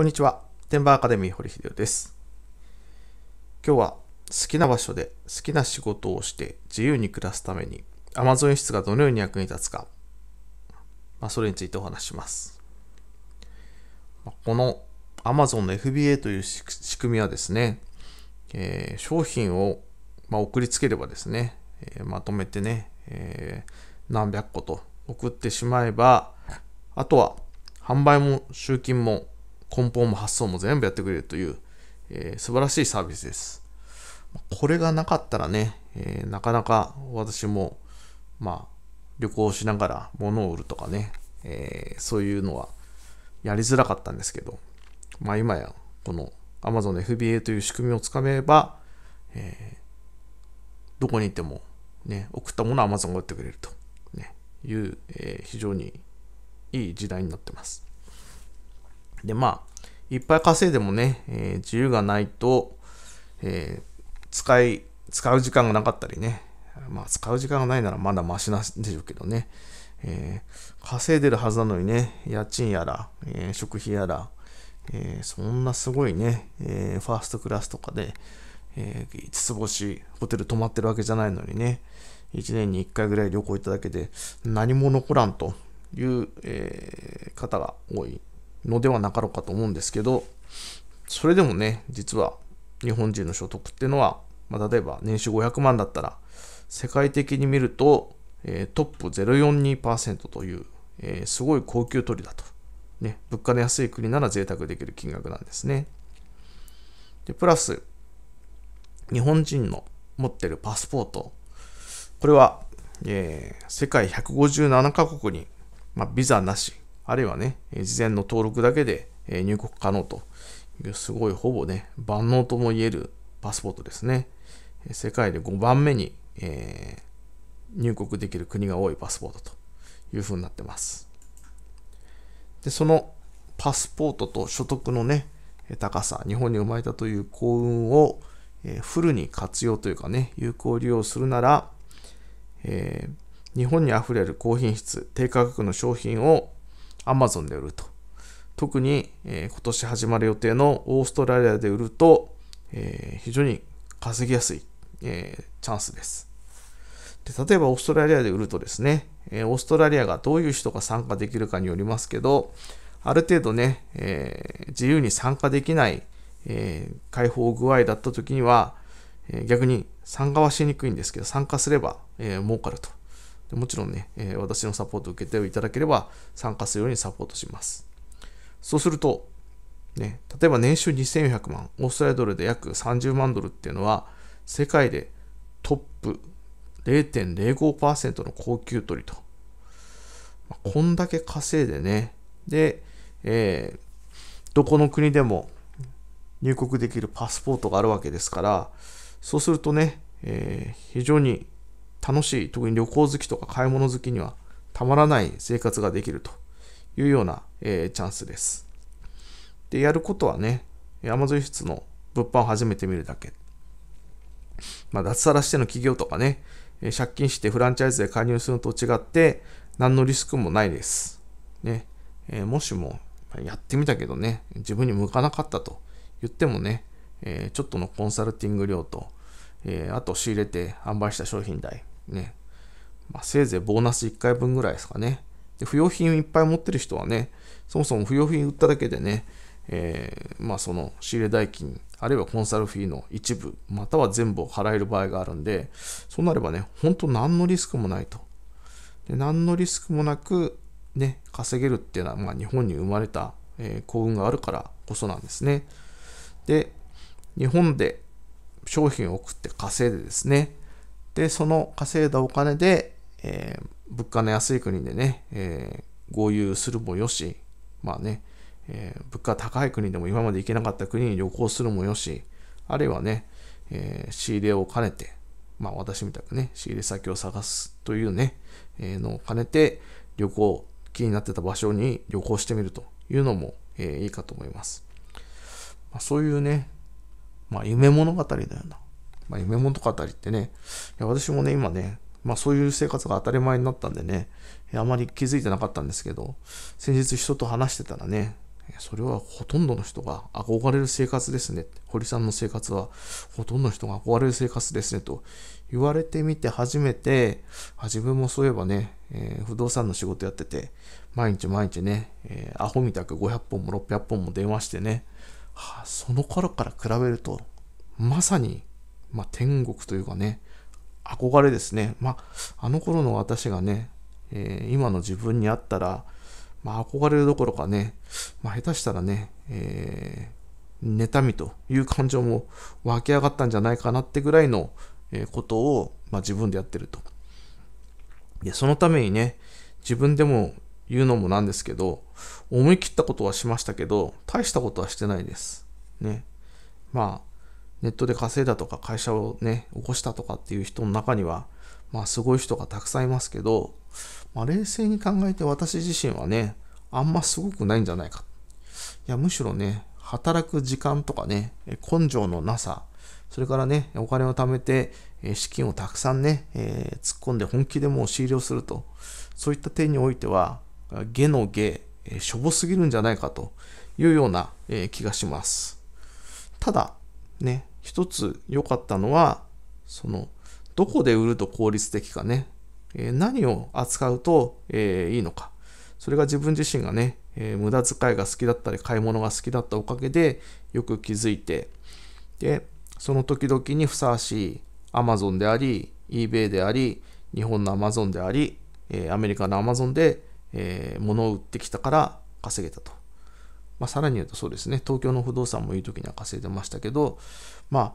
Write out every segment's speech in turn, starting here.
こんにちは。天馬アカデミー堀秀夫です。今日は好きな場所で好きな仕事をして自由に暮らすために Amazon 室がどのように役に立つか、まあ、それについてお話します。この Amazon の FBA という仕組みはですね、えー、商品を、まあ、送りつければですね、えー、まとめてね、えー、何百個と送ってしまえば、あとは販売も集金も梱包も発送も全部やってくれるという、えー、素晴らしいサービスです。これがなかったらね、えー、なかなか私も、まあ、旅行しながら物を売るとかね、えー、そういうのはやりづらかったんですけど、まあ今やこの Amazon FBA という仕組みをつかめば、えー、どこに行ってもね、送ったものは Amazon が売ってくれると、ね、いう、えー、非常にいい時代になってます。で、まあ、いっぱい稼いでもね、えー、自由がないと、えー、使い、使う時間がなかったりね、まあ、使う時間がないならまだマシなんでしょうけどね、えー、稼いでるはずなのにね、家賃やら、え食費やら、えそんなすごいね、えファーストクラスとかで、えー、5つ星ホテル泊まってるわけじゃないのにね、1年に1回ぐらい旅行行っただけで何も残らんという、えー、方が多いのではなかろうかと思うんですけど、それでもね、実は日本人の所得っていうのは、まあ、例えば年収500万だったら、世界的に見ると、えー、トップ042%という、えー、すごい高級取りだと。ね、物価の安い国なら贅沢できる金額なんですね。で、プラス、日本人の持ってるパスポート、これは、えー、世界157カ国に、まあ、ビザなし、あるいはね、事前の登録だけで入国可能という、すごいほぼね、万能ともいえるパスポートですね。世界で5番目に、えー、入国できる国が多いパスポートというふうになってます。で、そのパスポートと所得のね、高さ、日本に生まれたという幸運を、えー、フルに活用というかね、有効利用するなら、えー、日本にあふれる高品質、低価格の商品を Amazon で売ると。特に、えー、今年始まる予定のオーストラリアで売ると、えー、非常に稼ぎやすい、えー、チャンスです。で例えばオーストラリアで売るとですね、えオーストラリアがどういう人が参加できるかによりますけど、ある程度ね、え自由に参加できない、え解放具合だった時には、え逆に参加はしにくいんですけど、参加すれば、え儲かると。もちろんね、えー、私のサポートを受けていただければ参加するようにサポートします。そうすると、ね、例えば年収2400万、オーストラリアドルで約30万ドルっていうのは、世界でトップ0.05%の高級りと。まあ、こんだけ稼いでね、で、えー、どこの国でも入国できるパスポートがあるわけですから、そうするとね、えー、非常に楽しい、特に旅行好きとか買い物好きにはたまらない生活ができるというような、えー、チャンスです。で、やることはね、Amazon の物販を始めてみるだけ。まあ、脱サラしての企業とかね、借金してフランチャイズで加入するのと違って、何のリスクもないです。ね、えー、もしも、やってみたけどね、自分に向かなかったと言ってもね、えー、ちょっとのコンサルティング料と、えー、あと仕入れて販売した商品代、ね、まあ、せいぜいボーナス1回分ぐらいですかね。で、不要品いっぱい持ってる人はね、そもそも不要品売っただけでね、えー、まあ、その仕入れ代金、あるいはコンサルフィーの一部、または全部を払える場合があるんで、そうなればね、本当何のリスクもないと。で何のリスクもなく、ね、稼げるっていうのは、まあ、日本に生まれた、えー、幸運があるからこそなんですね。で、日本で商品を送って稼いでですね、で、その稼いだお金で、えー、物価の安い国でね、えー、合流するもよし、まあね、えー、物価高い国でも今まで行けなかった国に旅行するもよし、あるいはね、え仕入れを兼ねて、まあ私みたくね、仕入れ先を探すというね、えのを兼ねて旅行、気になってた場所に旅行してみるというのも、えいいかと思います。まあ、そういうね、まあ夢物語だよな。まあ、夢物語ってね、いや私もね、今ね、まあそういう生活が当たり前になったんでね、あまり気づいてなかったんですけど、先日人と話してたらね、それはほとんどの人が憧れる生活ですね。堀さんの生活はほとんどの人が憧れる生活ですねと言われてみて初めて、あ自分もそういえばね、えー、不動産の仕事やってて、毎日毎日ね、えー、アホみたく500本も600本も電話してね、はあ、その頃から比べると、まさにまあ、天国というかね、憧れですね。まあ、あの頃の私がね、えー、今の自分に会ったら、まあ、憧れるどころかね、まあ、下手したらね、えー、妬みという感情も湧き上がったんじゃないかなってぐらいのことを、まあ、自分でやってると。で、そのためにね、自分でも言うのもなんですけど、思い切ったことはしましたけど、大したことはしてないです。ね。まあ、ネットで稼いだとか会社をね、起こしたとかっていう人の中には、まあすごい人がたくさんいますけど、まあ冷静に考えて私自身はね、あんますごくないんじゃないか。いや、むしろね、働く時間とかね、根性のなさ、それからね、お金を貯めて、資金をたくさんね、えー、突っ込んで本気でもう終了すると、そういった点においては、下の下、しょぼすぎるんじゃないかというような気がします。ただ、ね、一つ良かったのは、その、どこで売ると効率的かね、えー、何を扱うと、えー、いいのか。それが自分自身がね、えー、無駄遣いが好きだったり、買い物が好きだったおかげで、よく気づいて、で、その時々にふさわしい Amazon であり、eBay であり、日本の Amazon であり、えアメリカの Amazon で、えー、物を売ってきたから稼げたと。まあ、さらに言うとそうですね、東京の不動産もいい時には稼いでましたけど、まあ、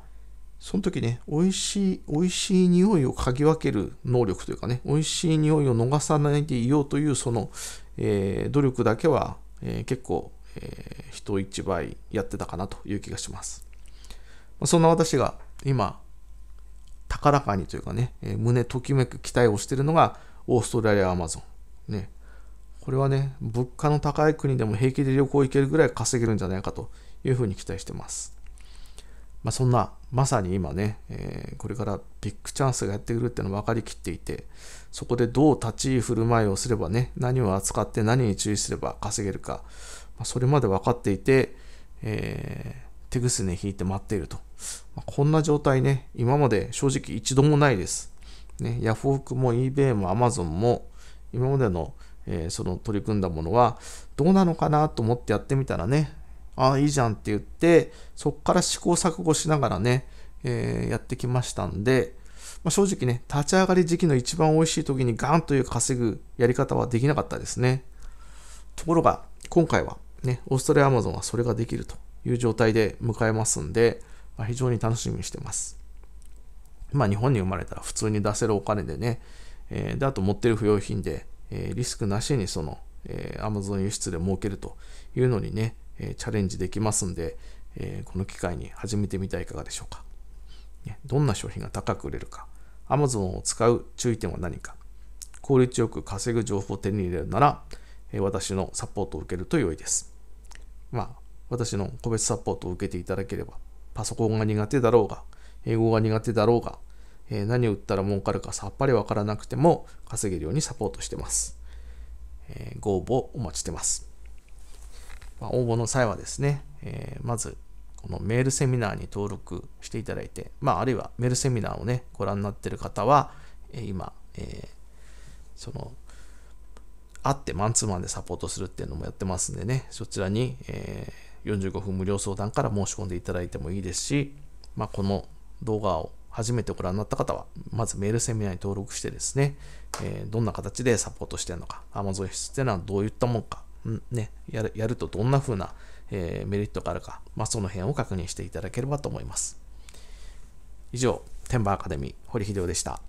その時ね、美味しい、美味しい匂いを嗅ぎ分ける能力というかね、美味しい匂いを逃さないでいようという、その、えー、努力だけは、えー、結構、えー、人一倍やってたかなという気がします。まあ、そんな私が今、高らかにというかね、え胸ときめく期待をしているのが、オーストラリアアマゾン。ね、これはね、物価の高い国でも平気で旅行行けるぐらい稼げるんじゃないかというふうに期待してます。まあ、そんな、まさに今ね、えー、これからビッグチャンスがやってくるっていうの分かりきっていて、そこでどう立ち居振る舞いをすればね、何を扱って何に注意すれば稼げるか、まあ、それまで分かっていて、えー、手ぐすね引いて待っていると。まあ、こんな状態ね、今まで正直一度もないです。ね、ヤフオクも eBay も Amazon も今までのえー、その取り組んだものはどうなのかなと思ってやってみたらね、ああ、いいじゃんって言って、そこから試行錯誤しながらね、えー、やってきましたんで、まあ、正直ね、立ち上がり時期の一番美味しい時にガンという稼ぐやり方はできなかったですね。ところが、今回はね、オーストラリアアマゾンはそれができるという状態で迎えますんで、まあ、非常に楽しみにしてます。まあ日本に生まれたら普通に出せるお金でね、えー、であと持ってる不用品でえリスクなしにその、え Amazon 輸出で儲けるというのにね、えチャレンジできますんで、えこの機会に始めてみてはいかがでしょうか。どんな商品が高く売れるか、Amazon を使う注意点は何か、効率よく稼ぐ情報を手に入れるなら、え私のサポートを受けると良いです。まあ、私の個別サポートを受けていただければ、パソコンが苦手だろうが、英語が苦手だろうが、え何を売ったら儲かるかさっぱりわからなくても稼げるようにサポートしてます。えご応募お待ちしてます。まあ、応募の際はですね、えまずこのメールセミナーに登録していただいて、まあ、あるいはメールセミナーをね、ご覧になっている方は、え今、えその、会ってマンツーマンでサポートするっていうのもやってますんでね、そちらに、え45分無料相談から申し込んでいただいてもいいですし、まあ、この動画を初めてご覧になった方は、まずメールセミナーに登録してですね、えー、どんな形でサポートしてるのか、Amazon 必っていうのはどういったもんか、んね、やるやるとどんな風な、えー、メリットがあるか、まあ、その辺を確認していただければと思います。以上、天馬アカデミー、堀秀夫でした。